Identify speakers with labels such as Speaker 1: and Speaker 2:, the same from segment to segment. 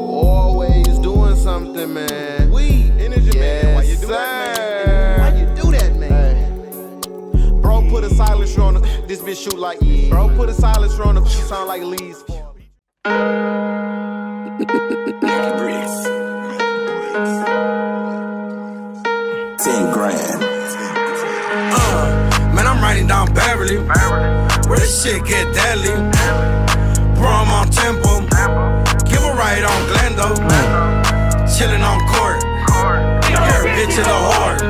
Speaker 1: Always doing something, man. We energy yes, man. Why you do sir. that, man? Why you do that, man? Hey. Bro, put a silencer on the, this bitch shoot like yeah. Bro, put a silencer on the sound like Lee's. Ten grand. Uh, man, I'm riding down Beverly. Where this shit get deadly. Bro, I'm on tempo on Glendo. Chillin' on court. You're a bitch in the heart.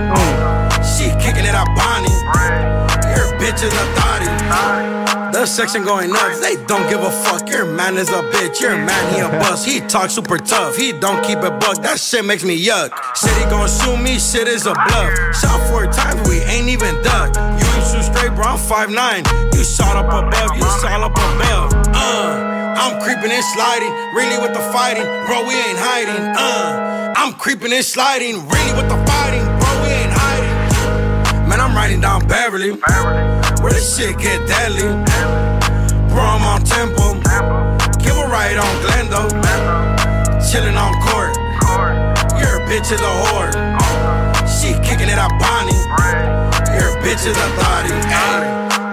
Speaker 1: She kicking it out Bonnie. You're a bitch in the thotty. The section going up, they don't give a fuck. Your man is a bitch, your man he a bust. He talk super tough, he don't keep it buck. That shit makes me yuck. Shit he gon' sue me, shit is a bluff. Shot four times, we ain't even duck. You ain't shoot straight, bro, I'm 5'9. You shot up above, you shot up above. Uh. I'm creeping and sliding, really with the fighting, bro, we ain't hiding. Uh, I'm creeping and sliding, really with the fighting, bro, we ain't hiding. Man, I'm riding down Beverly, where this shit get deadly. Bro, I'm on tempo, give a ride on Glendo, chilling on court. You're a bitch in the whore. She kicking it out Bonnie. Your bitch is a thotty.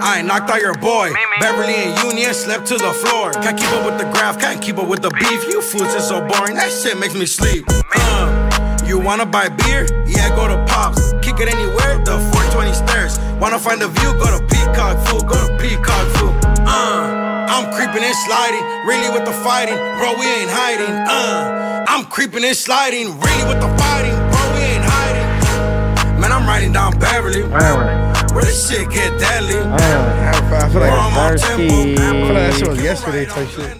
Speaker 1: I ain't knocked out your boy. Beverly and Union slept to the floor. Can't keep up with the graph, can't keep up with the beef. You fools is so boring. That shit makes me sleep. Uh, you wanna buy beer? Yeah, go to Pops. Kick it anywhere, the 420 stairs. Wanna find a view? Go to Peacock, fool. Go to Peacock, fool. Uh. I'm creeping and sliding, really with the fighting. Bro, we ain't hiding, uh. I'm creeping and sliding, really with the fighting riding down Beverly. Where this shit get deadly. I feel like I'm I
Speaker 2: feel like that shit was yesterday type shit.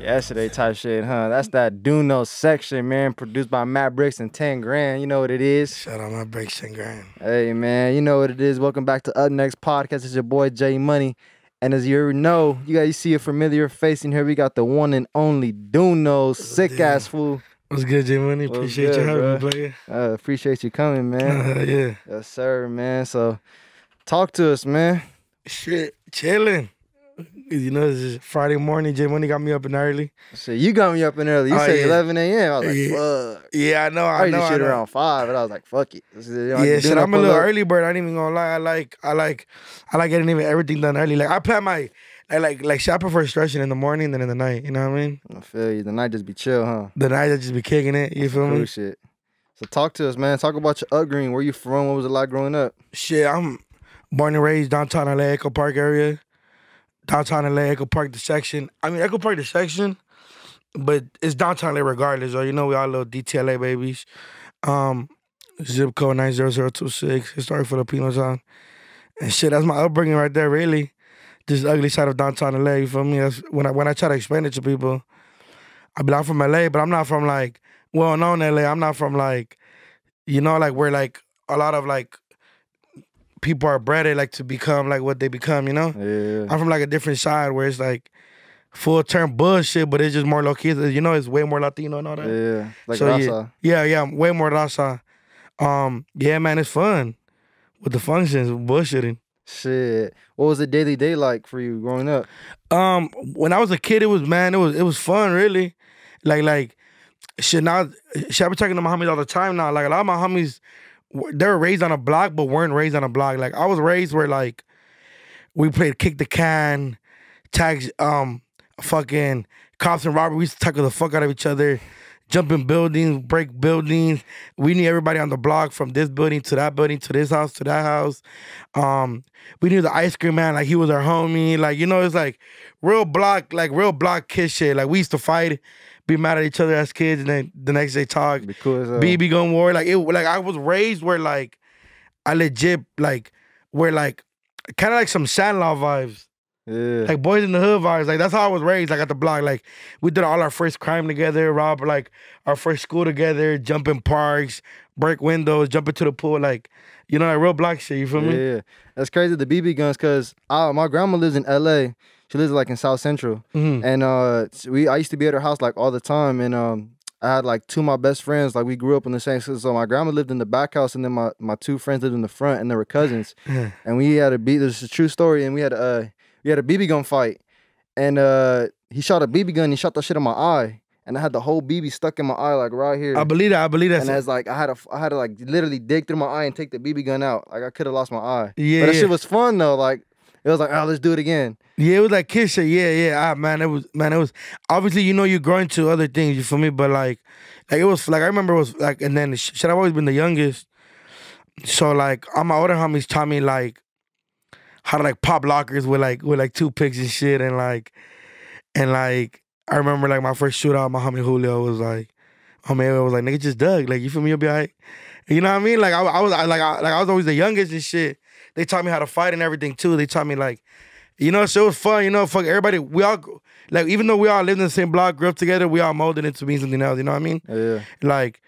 Speaker 2: Yesterday type shit, huh? That's that Duno section, man. Produced by Matt Bricks and 10 Grand. You know what it is. Shout out Matt Bricks and Grand. Hey man, you know what it is. Welcome back to Up Next Podcast. It's your boy Jay Money. And as you know, you guys see a familiar face in here. We got the one and only Duno, sick ass fool. What's good, J Money? Appreciate good, you having bro? me, player. Uh, appreciate you coming, man. Uh, yeah. Yes, sir, man. So, talk to us, man. Shit, chilling. You know, this is Friday morning. J Money got me up in early. So you got me up in early. You oh, said yeah. 11 a.m. I was like, yeah. fuck. Yeah, I know. I, I know. shit I know. around five, and I was like, fuck it. you yeah, shit. I'm a little
Speaker 1: up. early bird. I ain't even gonna lie. I like, I like, I like getting even everything done early. Like I plan my I like like shop prefer stretching in the morning than in the night. You know what I mean?
Speaker 2: I feel you. The night just be chill, huh? The night I just be kicking
Speaker 1: it. You feel me?
Speaker 2: Shit. So talk to us, man. Talk about your upbringing. Where you from? What was it like growing up? Shit, I'm born and raised downtown LA, Echo Park area.
Speaker 1: Downtown LA, Echo Park, the section. I mean, Echo Park, the section, but it's downtown LA regardless. Or you know, we all little DTLA babies. Um, zip code nine zero zero two six. Historic Filipino town. And shit, that's my upbringing right there, really this ugly side of downtown LA. You feel me? That's when I when I try to explain it to people, I be like, I'm from LA, but I'm not from like well known LA. I'm not from like you know like where like a lot of like people are bred like to become like what they become. You know, yeah. I'm from like a different side where it's like full term bullshit, but it's just more low key. You know, it's way more
Speaker 2: Latino and all that. Yeah, like so, raza.
Speaker 1: Yeah, yeah, yeah, way more raza. Um, yeah, man, it's fun with the functions, bullshitting.
Speaker 2: Shit. What was the daily day like
Speaker 1: for you growing up? Um, when I was a kid, it was man, it was it was fun, really. Like like shit now shit, I be talking to my homies all the time now. Like a lot of my homies they were raised on a block but weren't raised on a block. Like I was raised where like we played kick the can, tags, um fucking cops and robbers, we used to tackle the fuck out of each other jumping buildings, break buildings. We need everybody on the block from this building to that building to this house to that house. Um, we knew the ice cream man, like he was our homie. Like, you know, it's like real block, like real block kid shit. Like we used to fight, be mad at each other as kids, and then the next day talk. Because uh, BB gun war. Like it like I was raised where like I legit like where like kind of like some Sandlaw vibes yeah. Like boys in the hood vibes. Like that's how I was raised. Like at the block. Like we did all our first crime together, rob like our first school together, jumping parks, break windows, jumping to the pool,
Speaker 2: like you know, like real block shit, you feel yeah, me? Yeah. That's crazy the BB guns, cause my grandma lives in LA. She lives like in South Central. Mm-hmm. And uh we I used to be at her house like all the time and um I had like two of my best friends. Like we grew up in the same. So my grandma lived in the back house, and then my, my two friends lived in the front, and they were cousins. and we had a beef. This is a true story. And we had a we had a BB gun fight, and uh, he shot a BB gun. He shot that shit in my eye, and I had the whole BB stuck in my eye, like right here. I believe that. I believe that. And as like I had to, had to like literally dig through my eye and take the BB gun out. Like I could have lost my eye. Yeah, but that yeah. shit was fun though. Like it was like, oh, let's do it again.
Speaker 1: Yeah, it was like kid shit. Yeah, yeah. Ah, man, it was man, it was obviously you know you're growing to other things. You feel me? But like, like it was like I remember it was like, and then shit, I've always been the youngest. So like, all my older homies taught me like how to like pop lockers with like with like two picks and shit and like and like I remember like my first shootout, my homie Julio was like, I mean I was like, nigga just dug. Like, you feel me? You'll be like, You know what I mean? Like I, I was I, like I, like I was always the youngest and shit. They taught me how to fight and everything too. They taught me like, you know, so it was fun, you know, fuck everybody. We all like even though we all lived in the same block, grew up together, we all molded into being something else, you know what I mean? Yeah. Like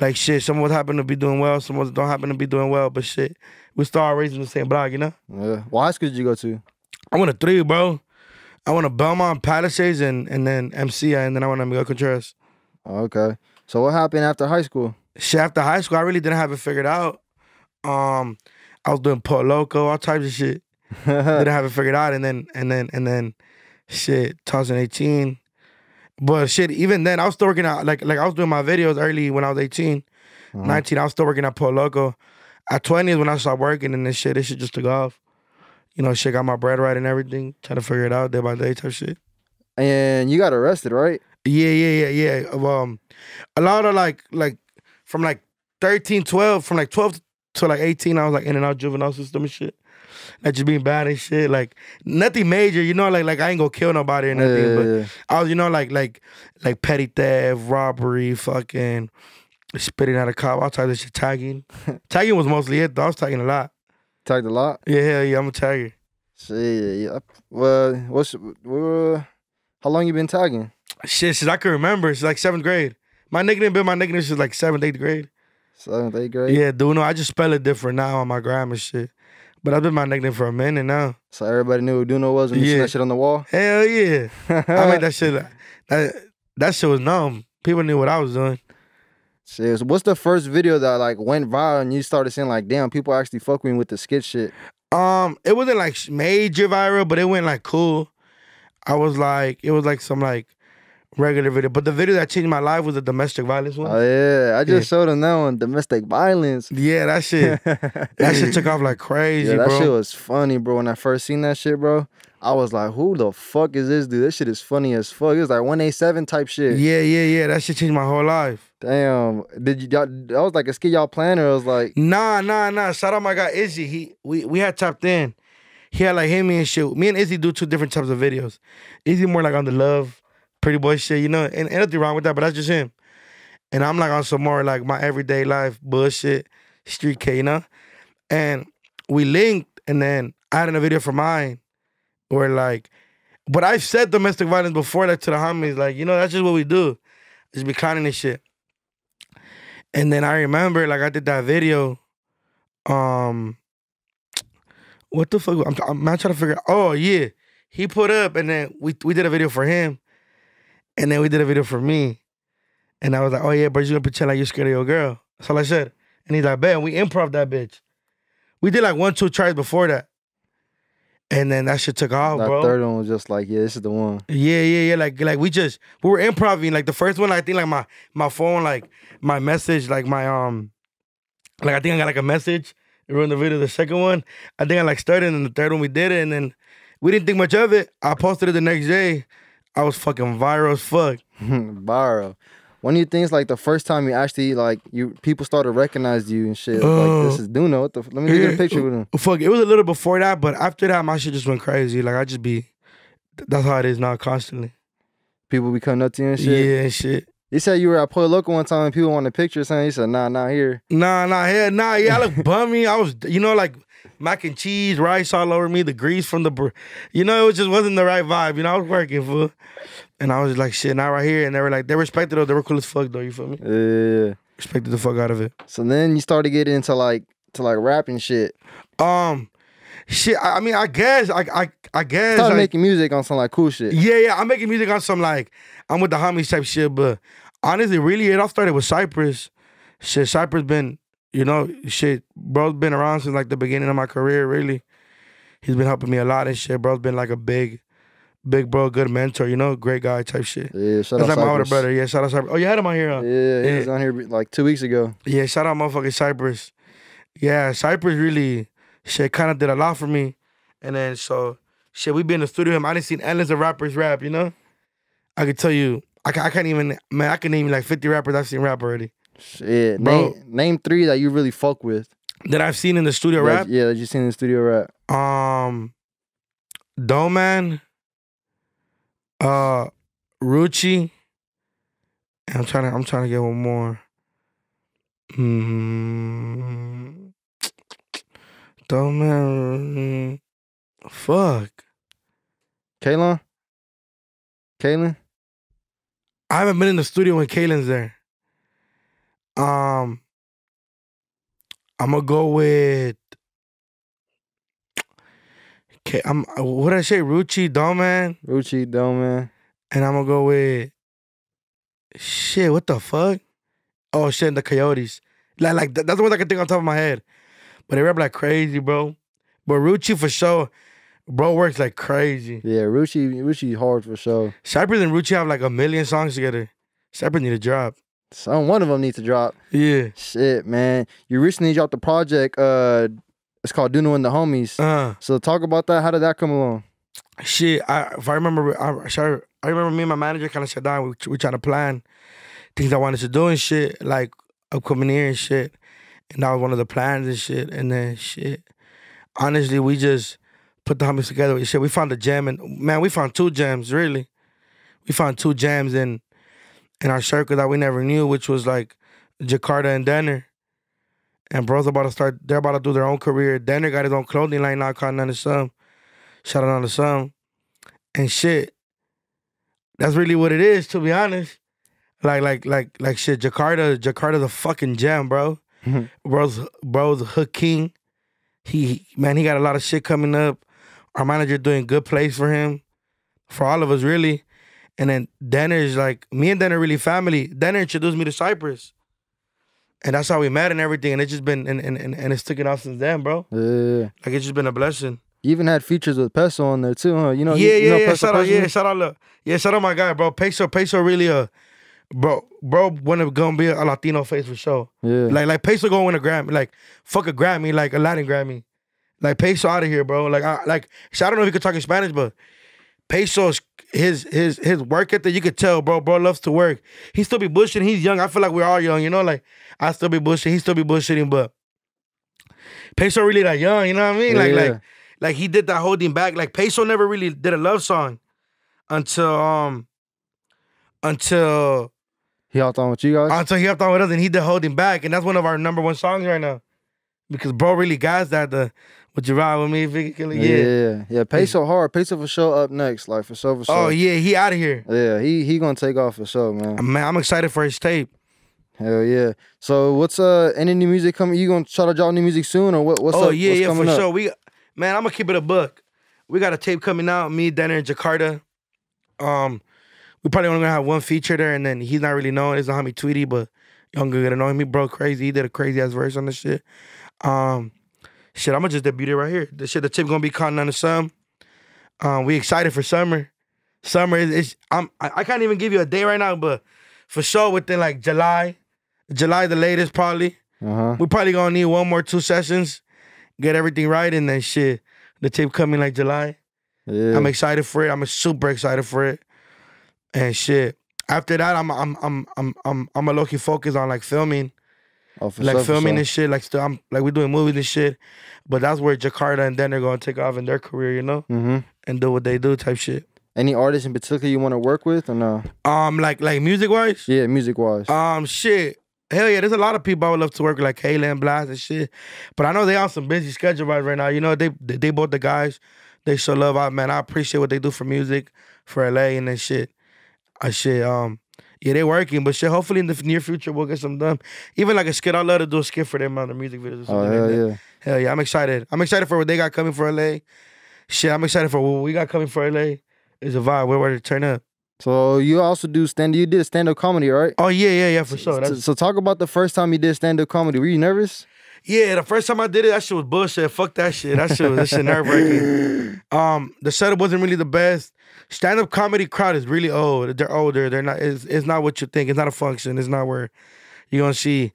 Speaker 1: like shit, someone happen to be doing well, someone don't happen to be doing well, but shit we started raising the same block, you know?
Speaker 2: Yeah. What high school did you go to?
Speaker 1: I went to three, bro. I went to Belmont, Palisades, and and then MCI, and then I went to Miguel Contreras. Okay. So what happened after high school? Shit, after high school, I really didn't have it figured out. Um, I was doing Port Loco, all types of shit. didn't have it figured out, and then and then and then, shit, 2018. But shit, even then, I was still working out. Like like I was doing my videos early when I was 18, uh-huh. 19. I was still working at Port Loco at 20 is when I started working and this shit. This shit just took off. You know, shit got my bread right and everything. Trying to figure it out day by day type shit.
Speaker 2: And you got arrested, right? Yeah, yeah, yeah, yeah.
Speaker 1: Um, a lot of like, like from like 13, 12, from like 12 to like 18, I was like in and out juvenile system and shit. Like just being bad and shit. Like nothing major, you know, like like I ain't gonna kill nobody or nothing. Yeah, yeah, yeah. but I was, you know, like like like petty theft, robbery, fucking spitting at a cop, all types this shit, tagging. tagging was mostly it, though. I was tagging a lot. Tagged a lot? Yeah, yeah, yeah, I'm a tagger.
Speaker 2: See, yeah. Well, what's, uh, how long you been tagging?
Speaker 1: Shit, since I can remember. It's like seventh grade. My nickname been my nickname since like seventh, eighth grade.
Speaker 2: Seventh, eighth grade? Yeah,
Speaker 1: dude, no, I just spell it different now on my grammar shit. But I've been my nickname for a minute now.
Speaker 2: So everybody knew who Duno was when you yeah. that shit on the wall?
Speaker 1: Hell yeah. I made that shit, that, that shit was numb.
Speaker 2: People knew what I was doing. Shit, what's the first video that like went viral and you started seeing like, damn, people actually fucking with the skit shit? Um, it wasn't like major viral, but it went
Speaker 1: like cool. I was like, it was like some like regular video. But the video that changed my life was the domestic violence one. Oh
Speaker 2: yeah, I just yeah. showed him that one, domestic violence. Yeah, that shit, that shit took off like crazy. Yeah, that bro. shit was funny, bro. When I first seen that shit, bro, I was like, who the fuck is this dude? This shit is funny as fuck. It's like 187 type shit. Yeah, yeah, yeah. That shit changed my whole life. Damn. Did you y'all, that was like a skit y'all planned or it was like Nah,
Speaker 1: nah, nah. Shout out my guy Izzy. He we we had tapped in. He had like hit me and shit. Me and Izzy do two different types of videos. Izzy more like on the love, pretty boy shit, you know, and, and nothing wrong with that, but that's just him. And I'm like on some more like my everyday life bullshit, street K, you know? And we linked and then I had in a video for mine where like, but I've said domestic violence before that to the homies. Like, you know, that's just what we do. Just be clowning this shit. And then I remember, like, I did that video. Um, what the fuck? I'm, I'm not trying to figure. Out. Oh yeah, he put up, and then we we did a video for him, and then we did a video for me, and I was like, oh yeah, but you gonna pretend like you're scared of your girl. That's all I said. And he's like, man, we improv that bitch. We did like one, two tries before that. And then that shit took off,
Speaker 2: that bro. third one was just like, yeah, this is the one.
Speaker 1: Yeah, yeah, yeah. Like, like we just we were improvising. Like the first one, I think like my my phone, like my message, like my um, like I think I got like a message. We were in the video. The second one, I think I like started, and the third one we did it, and then we didn't think much
Speaker 2: of it. I posted it the next day. I was fucking viral as fuck. viral one of the things like the first time you actually like you people started recognizing you and shit. Uh, like this uh, is Duno. What the, let me get a picture uh, with him.
Speaker 1: Fuck, it was a little before that, but after that, my shit just went crazy. Like I just be, that's how it is now. Constantly, people be coming up to you and shit.
Speaker 2: Yeah, shit. You said you were at Puerto local one time and people wanted pictures, and you said, "Nah, not here."
Speaker 1: Nah, nah here. Nah, yeah, I look bummy. I was, you know, like mac and cheese, rice all over me, the grease from the, you know, it was just wasn't the right vibe. You know, I was working for. And I was like, shit, now right here. And they were like, they respected though, They were cool as fuck, though. You feel me? Yeah. Respected the fuck out of it. So then you started getting into like to like rapping shit. Um, shit. I, I mean, I guess I I I guess started like, making music on some like cool shit. Yeah, yeah. I'm making music on some like I'm with the homies type shit. But honestly, really, it all started with Cypress. Shit, Cypress been you know shit. Bro's been around since like the beginning of my career. Really, he's been helping me a lot and shit. Bro's been like a big big bro, good mentor, you know, great guy type shit.
Speaker 2: Yeah, shout That's out like Cypress. my older brother.
Speaker 1: Yeah, shout out Cypress. Oh, you had him on here. Huh? Yeah, he was on here like two weeks ago. Yeah, shout out motherfucking Cypress. Yeah, Cypress really shit kind of did a lot for me, and then so shit we been in the studio him. I didn't see endless of rappers rap, you know. I could tell you, I, I can't even man. I can
Speaker 2: name like fifty rappers I've seen rap already. Shit, bro. Name, name three that you really fuck with
Speaker 1: that I've seen in the studio that, rap.
Speaker 2: Yeah, that you seen in the studio
Speaker 1: rap. Um, Man. Uh, Ruchi. I'm trying to. I'm trying to get one more. Hmm. man, Fuck. Kaylon, Kaylin. I haven't been in the studio when Kaylin's there. Um, I'm gonna go with Okay, I'm. What I say? Ruchi Doman. Ruchi Doman. And I'm gonna go with. Shit! What the fuck? Oh shit! The Coyotes. Like, like that's the one I can think on top of my head. But they rap like crazy, bro. But Ruchi for sure, bro works like crazy.
Speaker 2: Yeah, Ruchi, Ruchi hard for sure.
Speaker 1: Cypress and Ruchi have like a million songs together. Cypress need to
Speaker 2: drop. Some one of them needs to drop. Yeah. Shit, man. You recently dropped the project, uh, it's called Duno and the Homies. Uh, so talk about that. How did that come along?
Speaker 1: Shit, I, if I remember, I, sure, I remember me and my manager kind of sat down. We, we trying to plan things I wanted to do and shit, like upcoming year and shit. And that was one of the plans and shit. And then shit, honestly, we just put the homies together with shit. We found a jam and man, we found two jams really. We found two jams in in our circle that we never knew, which was like Jakarta and Denner. And bro's about to start, they're about to do their own career. Danner got his own clothing line now called None of Some. Shout out on the Some. And shit. That's really what it is, to be honest. Like, like, like, like shit, Jakarta, Jakarta's a fucking gem, bro. Mm-hmm. bro's bro's hook king. He man, he got a lot of shit coming up. Our manager doing good plays for him. For all of us, really. And then Denner's like, me and Denner really family. Denner introduced me to Cypress and that's how we met and everything. And it's just been and and, and, it's sticking off since then, bro.
Speaker 2: Yeah.
Speaker 1: Like it's just been a blessing.
Speaker 2: You even had features with Peso on there too, huh? You know, yeah, you, you yeah, yeah. shout out, yeah, shout
Speaker 1: out, look, yeah, shout out my guy, bro. Peso, Peso really a, uh, bro, bro, when to gonna be a Latino face for sure. Yeah, like like Peso gonna win a Grammy, like fuck a Grammy, like a Latin Grammy, like Peso out of here, bro. Like I like, so I don't know if you could talk in Spanish, but Pesos, his his his work ethic, you could tell, bro. Bro loves to work. He still be bushing. He's young. I feel like we're all young, you know. Like I still be bushing. He still be bushing, but Peso really that young. You know what I mean? Yeah, like yeah. like like he did that holding back. Like Peso never really did a love song until um until
Speaker 2: he hopped on with you guys.
Speaker 1: Until he hopped on with us, and he did holding back, and that's one of our number one songs right now because bro really guys that the would you ride with me, Biggie Killer? Yeah, yeah, yeah. Peso hard. Peso for sure
Speaker 2: up next, like for sure. For sure. Oh yeah, he out of here. Yeah, he he gonna take off for sure, man. Man, I'm excited for his tape. Hell yeah! So what's uh any new music coming? You gonna try to drop new music soon or what? What's oh up? yeah, what's yeah, for up? sure.
Speaker 1: We man, I'm gonna keep it a book. We got a tape coming out. Me, Denner, and Jakarta. Um, we probably only gonna have one feature there, and then he's not really known. It's how me Tweety, but younger gonna know him. He broke crazy. He did a crazy ass verse on the shit. Um, shit, I'm gonna just debut it right here. The shit, the tip gonna be caught under some. Um, we excited for summer. Summer is, is I'm I, I can't even give you a day right now, but for sure within like July, July the latest probably. Uh-huh. We probably gonna need one more two sessions, get everything right, and then shit. The tape coming like July. Yeah. I'm excited for it. I'm super excited for it. And shit. After that, I'm I'm I'm I'm I'm I'm a low focus on like filming
Speaker 2: Oh, like sure, filming sure. and
Speaker 1: shit, like I'm like we're doing movies and shit, but that's where Jakarta and then they're gonna take off in their career, you know, mm -hmm. and do what they do
Speaker 2: type shit. Any artists in particular you want to work with or no? Um, like like music wise. Yeah, music wise.
Speaker 1: Um, shit. Hell yeah, there's a lot of people I would love to work with, like Kayla Blast and shit. But I know they on some busy schedule right, right now. You know, they they, they both the guys. They show love out, man. I appreciate what they do for music, for LA and that shit. I shit. Um, they're working, but shit, hopefully in the near future we'll get some done. Even like a skit, I'd love to do a skit for them on the music videos.
Speaker 2: oh, hell like yeah.
Speaker 1: Hell yeah, I'm excited. I'm excited for what they got coming for LA. Shit, I'm excited for what we got coming for
Speaker 2: LA. It's a vibe. We're ready to turn up. So you also do stand. You did stand up comedy, right? Oh yeah, yeah, yeah, for sure. So, so talk about the first time you did stand up comedy. Were you nervous? Yeah, the first time I
Speaker 1: did it, that shit was bullshit. Fuck that shit. That shit was nerve wracking. Um, the setup wasn't really the best stand up comedy crowd is really old. They're older. They're not. It's, it's not what you think. It's not a function. It's not where you're gonna see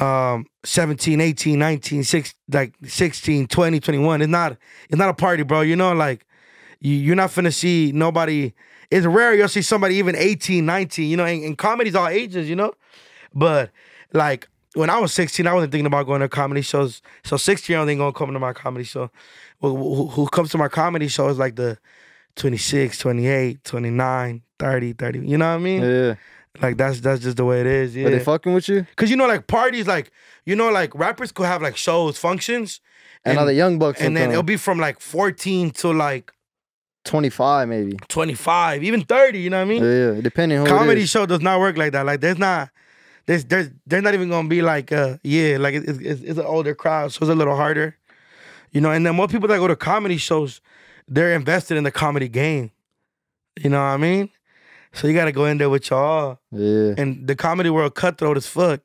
Speaker 1: um 17 18 19 six, like 16 20 21 it's not it's not a party bro you know like you, you're not gonna see nobody it's rare you'll see somebody even 18 19 you know and, and comedy's all ages you know but like when I was 16, I wasn't thinking about going to comedy shows. So 16 year old ain't gonna come to my comedy show. who, who comes to my comedy show is like the 26, 28, 29, 30, 30. You know what I mean? Yeah. Like that's that's just the way it is. Yeah. Are they fucking with you? Cause you know, like parties, like you know, like rappers could have like shows, functions, and, and the young bucks, and then it'll be from like fourteen to like 25 maybe 25 even 30 you know what i mean yeah,
Speaker 2: yeah. depending on comedy
Speaker 1: show does not work like that like there's not there's there's they're not even gonna be like uh yeah like it's, it's, it's, an older crowd so it's a little harder you know and then more people that go to comedy shows they're invested in the comedy game. You know what I mean? So you gotta go in there with y'all. Yeah. And the comedy world cutthroat as fuck.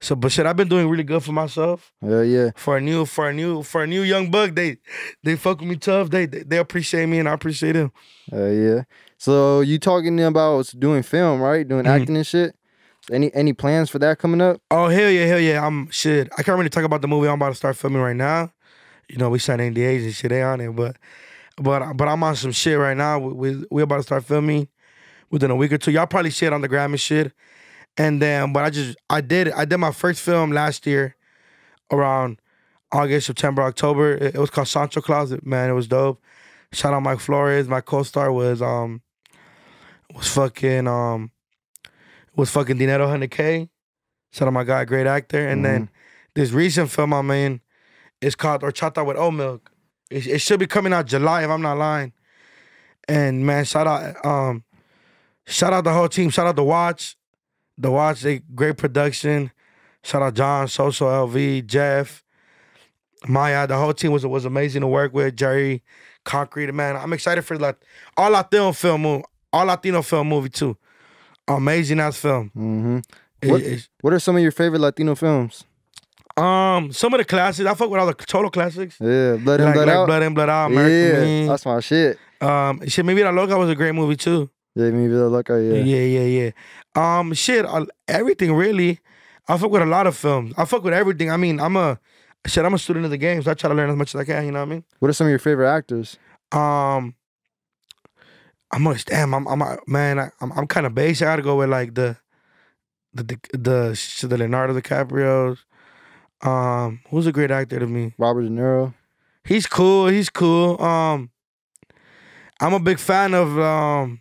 Speaker 1: So, but shit, I've been doing really good for myself.
Speaker 2: Yeah, yeah. For
Speaker 1: a new, for a new, for a new young buck, they they fuck with me tough. They they, they appreciate me, and I appreciate
Speaker 2: them. Uh, yeah. So you talking about doing film, right? Doing mm -hmm. acting and shit. Any any plans for that coming up? Oh hell yeah, hell yeah. I'm shit. I can't really talk about the movie I'm about to start
Speaker 1: filming right now. You know, we signed NDAs and shit. They on it, but but but I'm on some shit right now. We, we we about to start filming within a week or two. Y'all probably see it on the gram and shit. And then but I just I did I did my first film last year around August, September, October. It, it was called Sancho Closet, man. It was dope. Shout out Mike Flores. My co-star was um was fucking um was fucking Dinero 100K. Shout out my guy, great actor. And mm -hmm. then this recent film I'm in is called Orchata with Oat Milk. It, it should be coming out July if I'm not lying. And man, shout out um shout out the whole team. Shout out the watch. The watch, they great production. Shout out John, Social LV, Jeff, Maya. The whole team was was amazing to work with. Jerry, Concrete, man. I'm excited for like all Latino film movie. All Latino film movie too. Amazing ass film. Mm
Speaker 2: -hmm. it, what, what are some of your favorite Latino films?
Speaker 1: Um, some of the classics. I fuck with all the total classics.
Speaker 2: Yeah, Blood and Blood like Out. Blood and Blood
Speaker 1: Out. American yeah, Man. that's my
Speaker 2: shit. Um,
Speaker 1: shit. Maybe La Loca was a great movie too. Yeah, maybe La Loca. Yeah. Yeah, yeah, yeah. Um, shit. Uh, everything really. I fuck with a lot of films. I fuck with everything. I mean, I'm a shit. I'm a student of the game, so I try to learn as much as I can. You know what I mean?
Speaker 2: What are some of your favorite actors?
Speaker 1: Um, I'm a damn. I'm, I'm man. I, am I'm kind of basic. I gotta go with like the, the the the, the Leonardo DiCaprio's. Um, who's a great actor to me? Robert De Niro. He's cool. He's cool. Um, I'm a big fan of um,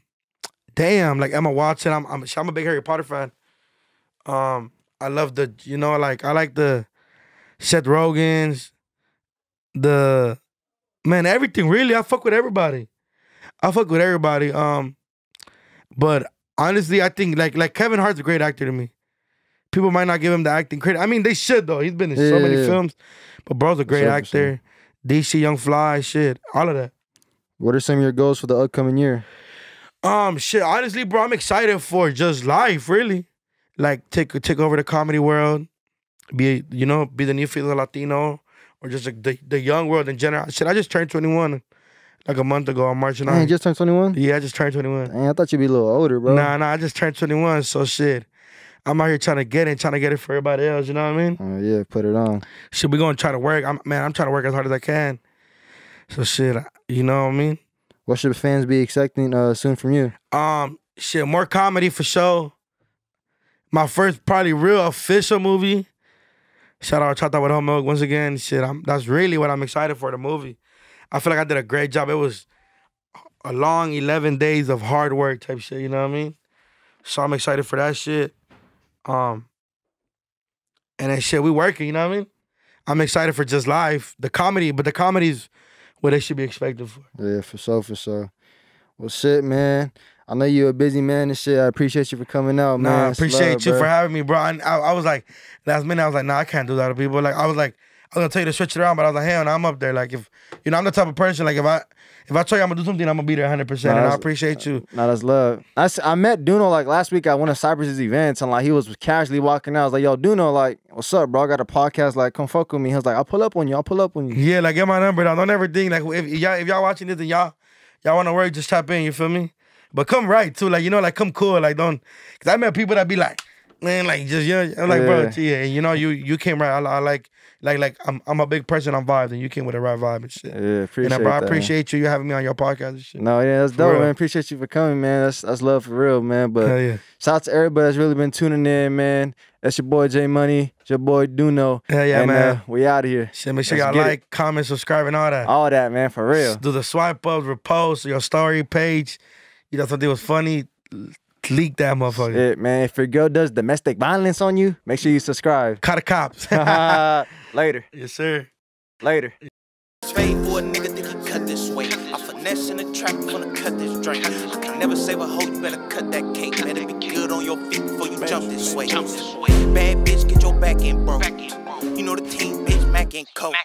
Speaker 1: damn, like Emma Watson. I'm I'm I'm a big Harry Potter fan. Um, I love the you know like I like the Seth Rogens, the man everything really. I fuck with everybody. I fuck with everybody. Um, but honestly, I think like like Kevin Hart's a great actor to me people might not give him the acting credit. I mean, they should though. He's been in yeah, so many yeah. films, but bro's a great 100%. actor. DC Young Fly, shit, all of that. What are some of your goals for the upcoming year? Um, shit. Honestly, bro, I'm excited for just life. Really, like take take over the comedy world. Be you know be the new of Latino or just like the the young world in general. Shit, I just turned 21 like a month ago I'm marching on. You just turned 21? Yeah, I just turned 21. Dang, I thought you'd be a little older, bro. Nah, nah, I just turned 21, so shit. I'm out here trying to get it, trying to get it for everybody else. You know what I mean?
Speaker 2: Uh, yeah, put it on.
Speaker 1: Shit, we gonna try to work. I'm, man, I'm trying to work as hard as I can.
Speaker 2: So shit, you know what I mean? What should fans be expecting uh, soon from you?
Speaker 1: Um, shit, more comedy for sure. My first probably real official movie. Shout out Chata with Home Milk once again. Shit, I'm, that's really what I'm excited for the movie. I feel like I did a great job. It was a long 11 days of hard work type shit, you know what I mean? So I'm excited for that shit. Um, and then shit, we working. You know what I mean? I'm excited for just life, the comedy, but the comedy's what they should be expected for.
Speaker 2: Yeah, for so for so. Well, shit, man. I know you're a busy man and shit. I appreciate you for coming out, man. Nah, I appreciate love, you bro. for
Speaker 1: having me, bro. I, I, I was like, last minute, I was like, nah, I can't do that to people. Like, I was like, I was gonna tell you to switch it around, but I was like, hell, I'm up there. Like if you know, I'm the type of person. Like if I if I tell you I'm gonna do something, I'm gonna be there 100. percent And I
Speaker 2: appreciate you. Not as love. I, I met Duno like last week at one of Cypress's events, and like he was casually walking out. I was like, yo, Duno, like what's up, bro? I got a podcast. Like come fuck with me. He was like, I'll pull up on you. I'll pull up on you.
Speaker 1: Yeah, like get my number. Now don't ever think like if y'all if y'all watching this and y'all y'all wanna work, just tap in. You feel me? But come right too. Like you know, like come cool. Like don't. Cause I met people that be like man, like just you know, I'm like yeah. bro, yeah, you know, you you came right. I, I, like like like I'm I'm a big person on vibes, and you came with the right vibe and shit. Yeah,
Speaker 2: appreciate and, bro, I appreciate
Speaker 1: man. you you having me on your podcast and shit.
Speaker 2: No, yeah, that's for dope, real. man. Appreciate you for coming, man. That's that's love for real, man. But Hell yeah. shout out to everybody that's really been tuning in, man. That's your boy J Money. It's your boy Duno. Hell yeah, and, uh, man. Uh, we out of here. Shit, make sure y'all like,
Speaker 1: it. comment, subscribe, and all that. All that, man, for real. do the swipe ups, repost your story page. You know something was funny leak that motherfucker. Shit, man. If your girl does
Speaker 2: domestic violence on you, make sure you subscribe. Call the cops.
Speaker 1: Later. Yes, sir. Later. for a nigga think he cut this way. I finesse in the trap, to
Speaker 2: cut this drink. I can never save a hoe, you better cut that cake. Better be good on your feet before you Jump
Speaker 1: this way. Bad bitch, get your back in, bro. You know the team, bitch, Mac and Coke.